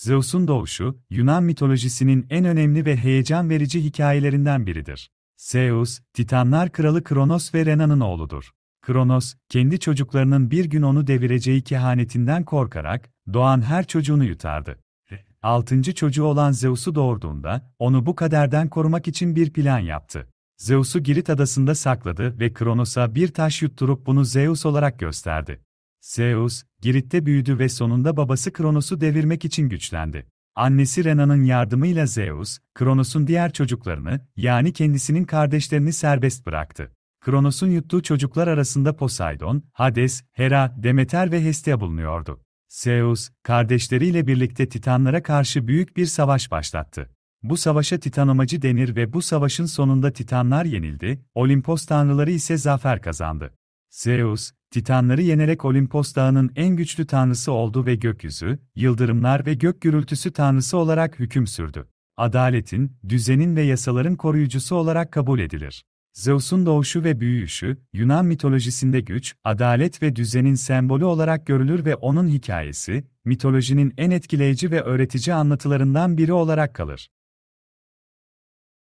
Zeus'un doğuşu, Yunan mitolojisinin en önemli ve heyecan verici hikayelerinden biridir. Zeus, Titanlar kralı Kronos ve Renan'ın oğludur. Kronos, kendi çocuklarının bir gün onu devireceği kehanetinden korkarak, doğan her çocuğunu yutardı. Altıncı çocuğu olan Zeus'u doğurduğunda, onu bu kaderden korumak için bir plan yaptı. Zeus'u Girit adasında sakladı ve Kronos'a bir taş yutturup bunu Zeus olarak gösterdi. Zeus, Girit'te büyüdü ve sonunda babası Kronos'u devirmek için güçlendi. Annesi Rena'nın yardımıyla Zeus, Kronos'un diğer çocuklarını, yani kendisinin kardeşlerini serbest bıraktı. Kronos'un yuttuğu çocuklar arasında Poseidon, Hades, Hera, Demeter ve Hestia bulunuyordu. Zeus, kardeşleriyle birlikte Titanlara karşı büyük bir savaş başlattı. Bu savaşa Titanomacı denir ve bu savaşın sonunda Titanlar yenildi, Olimpos tanrıları ise zafer kazandı. Zeus, Titanları yenerek Olimpos Dağı'nın en güçlü tanrısı oldu ve gökyüzü, yıldırımlar ve gök gürültüsü tanrısı olarak hüküm sürdü. Adaletin, düzenin ve yasaların koruyucusu olarak kabul edilir. Zeus'un doğuşu ve büyüyüşü, Yunan mitolojisinde güç, adalet ve düzenin sembolü olarak görülür ve onun hikayesi, mitolojinin en etkileyici ve öğretici anlatılarından biri olarak kalır.